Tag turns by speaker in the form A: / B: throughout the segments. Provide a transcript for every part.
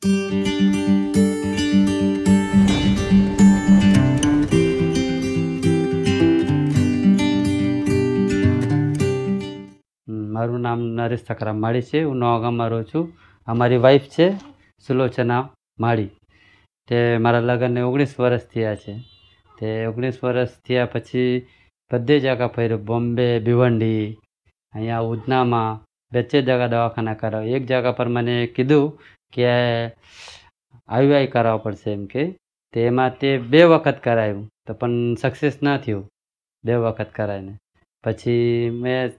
A: મારું નામ નરેશ સકરામ માળી છે હું નવાગામમાં રહું છું અમારી વાઈફ છે સુલોચના માળી તે મારા લગ્નને ઓગણીસ વર્ષ થયા છે તે ઓગણીસ વર્ષ થયા પછી બધે જગા ફર્યો બોમ્બે ભિવંડી અહીંયા ઉધનામાં બેચે જગ્યા દવાખાના કરાવ્યા એક જગ્યા પર મને કીધું કે આઈવાય કરાવવા પડશે એમ કે તેમાં તે બે વખત કરાવ્યું તો પણ સક્સેસ ના થયું બે વખત કરાવીને પછી મેં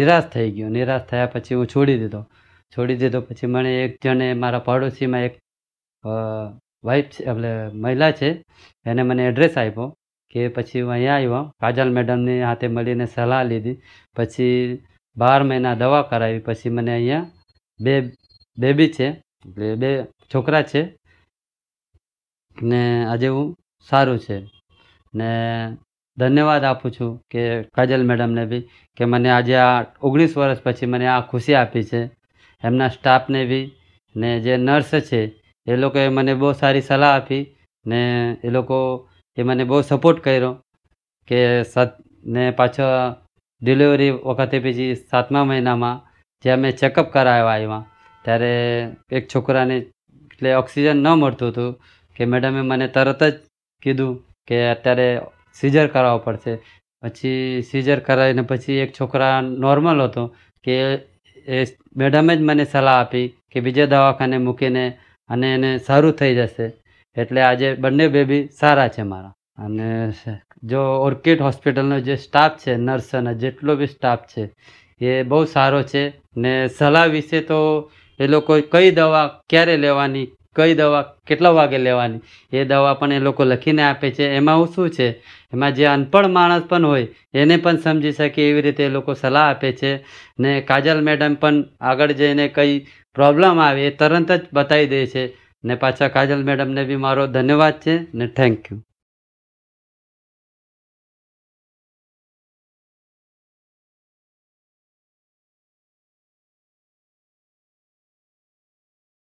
A: નિરાશ થઈ ગયો નિરાશ થયા પછી હું છોડી દીધો છોડી દીધો પછી મને એક જણે મારા પડોશીમાં એક વાઈફ છે એટલે મહિલા છે એને મને એડ્રેસ આપ્યો કે પછી હું અહીંયા આવ્યો કાજલ મેડમની હાથે મળીને સલાહ લીધી પછી બાર મહિના દવા કરાવી પછી મને અહીંયા બે બેબી છે એટલે બે છોકરા છે ને આજે હું સારું છે ને ધન્યવાદ આપું છું કે કાજલ મેડમને બી કે મને આજે આ ઓગણીસ વર્ષ પછી મને આ ખુશી આપી છે એમના સ્ટાફને બી ને જે નર્સ છે એ લોકોએ મને બહુ સારી સલાહ આપી ને એ લોકો એ મને બહુ સપોર્ટ કર્યો કે સત ને પાછો ડિલિવરી વખતે પછી સાતમા મહિનામાં જ્યાં મેં ચેકઅપ કરાવ્યા એમાં ત્યારે એક છોકરાને એટલે ઓક્સિજન ન મળતું હતું કે મેડમે મને તરત જ કીધું કે અત્યારે સિઝર કરાવવો પડશે પછી સિઝર કરાવીને પછી એક છોકરા નોર્મલ હતો કે એ મેડમે જ મને સલાહ આપી કે બીજા દવાખાને મૂકીને અને એને સારું થઈ જશે એટલે આજે બંને બેબી સારા છે મારા અને જો ઓર્કિડ હોસ્પિટલનો જે સ્ટાફ છે નર્સ અને જેટલો બી સ્ટાફ છે એ બહુ સારો છે ને સલાહ વિશે તો એ લોકો કઈ દવા ક્યારે લેવાની કઈ દવા કેટલા વાગે લેવાની એ દવા પણ એ લોકો લખીને આપે છે એમાં હું શું છે એમાં જે અનપણ માણસ પણ હોય એને પણ સમજી શકે એવી રીતે એ લોકો સલાહ આપે છે ને કાજલ મેડમ પણ આગળ જઈને કંઈ પ્રોબ્લેમ આવે એ તરત જ બતાવી દે છે ને પાછા કાજલ મેડમને બી મારો ધન્યવાદ છે ને થેન્ક યુ